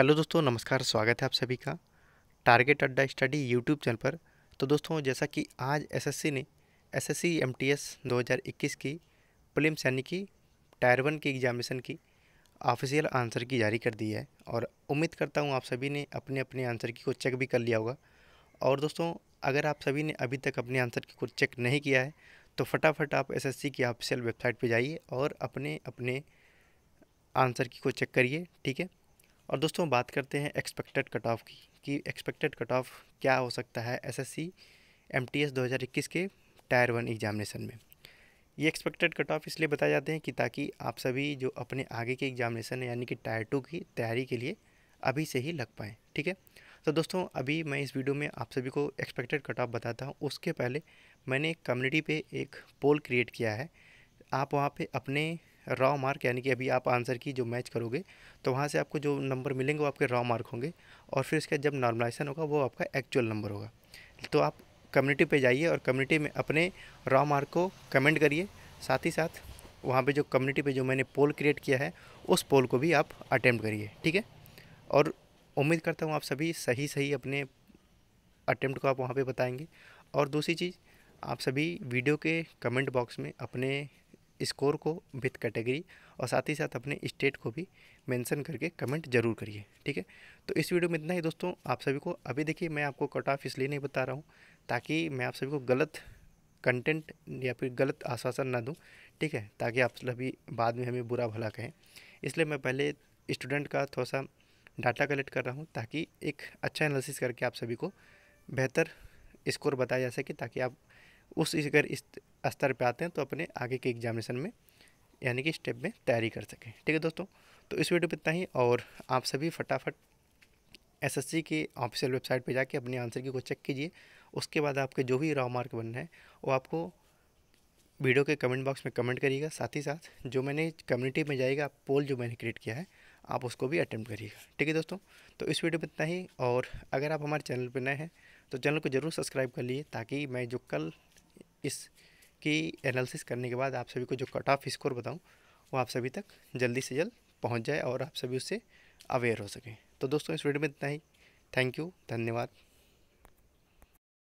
hello दोस्तों नमस्कार स्वागत है आप सभी का टारगेट अड्डा स्टडी यूट्यूब चैनल पर तो दोस्तों जैसा कि आज एसएससी ने एसएससी एमटीएस 2021 की प्लिम्स यानी कि टायर वन की एग्जामिनेशन की ऑफिशियल आंसर की जारी कर दी है और उम्मीद करता हूँ आप सभी ने अपने अपने आंसर की को चेक भी कर लिया होगा और दोस्तों अगर आप सभी ने अभी तक अपने आंसर की को चेक नहीं किया है तो फटाफट आप एस की ऑफिशियल वेबसाइट पर जाइए और अपने अपने आंसर की को चेक करिए ठीक है और दोस्तों बात करते हैं एक्सपेक्टेड कट ऑफ की कि एक्सपेक्टेड कट ऑफ क्या हो सकता है एसएससी एमटीएस 2021 के टायर वन एग्जामिनेशन में ये एक्सपेक्टेड कट ऑफ इसलिए बताए जाते हैं कि ताकि आप सभी जो अपने आगे के एग्जामिनेशन यानी कि टायर टू की तैयारी के लिए अभी से ही लग पाएँ ठीक है तो दोस्तों अभी मैं इस वीडियो में आप सभी को एक्सपेक्टेड कट ऑफ बताता हूँ उसके पहले मैंने कम्युनिटी पे एक पोल क्रिएट किया है आप वहाँ पे अपने रॉ मार्क यानी कि अभी आप आंसर की जो मैच करोगे तो वहाँ से आपको जो नंबर मिलेंगे वो आपके रॉ मार्क होंगे और फिर उसके जब नॉर्मलाइजेशन होगा वो आपका एक्चुअल नंबर होगा तो आप कम्युनिटी पे जाइए और कम्युनिटी में अपने रॉ मार्क को कमेंट करिए साथ ही साथ वहाँ पर जो कम्युनिटी पर जो मैंने पोल क्रिएट किया है उस पोल को भी आप अटैम्प्ट करिए ठीक है और उम्मीद करता हूँ आप सभी सही सही अपने अटैम्प्ट को आप वहाँ पर बताएंगे और दूसरी चीज़ आप सभी वीडियो के कमेंट बॉक्स में अपने स्कोर को विथ कैटेगरी और साथ ही साथ अपने स्टेट को भी मेंशन करके कमेंट जरूर करिए ठीक है तो इस वीडियो में इतना ही दोस्तों आप सभी को अभी देखिए मैं आपको कट ऑफ इसलिए नहीं बता रहा हूँ ताकि मैं आप सभी को गलत कंटेंट या फिर गलत आश्वासन ना दूँ ठीक है ताकि आप सभी बाद में हमें बुरा भला कहें इसलिए मैं पहले स्टूडेंट का थोड़ा सा डाटा कलेक्ट कर रहा हूँ ताकि एक अच्छा एनालिसिस करके आप सभी को बेहतर स्कोर बताया जा सके ताकि आप उस अगर इस स्तर पे आते हैं तो अपने आगे के एग्जामिनेशन में यानी कि स्टेप में तैयारी कर सकें ठीक है दोस्तों तो इस वीडियो पर इतना ही और आप सभी फटाफट एसएससी की ऑफिशियल वेबसाइट पे जाके अपने आंसर की को चेक कीजिए उसके बाद आपके जो भी रॉ मार्क बनना है वो आपको वीडियो के कमेंट बॉक्स में कमेंट करिएगा साथ ही साथ जो मैंने कम्युनिटी में जाएगा पोल जो मैंने क्रिएट किया है आप उसको भी अटैम्प्ट करिएगा ठीक है दोस्तों तो इस वीडियो पर इतना ही और अगर आप हमारे चैनल पर नए हैं तो चैनल को ज़रूर सब्सक्राइब कर लीजिए ताकि मैं जो कल इसकी एनालिसिस करने के बाद आप सभी को जो कट ऑफ स्कोर बताऊँ वो आप सभी तक जल्दी से जल्द पहुँच जाए और आप सभी उससे अवेयर हो सकें तो दोस्तों इस वीडियो में इतना ही थैंक यू धन्यवाद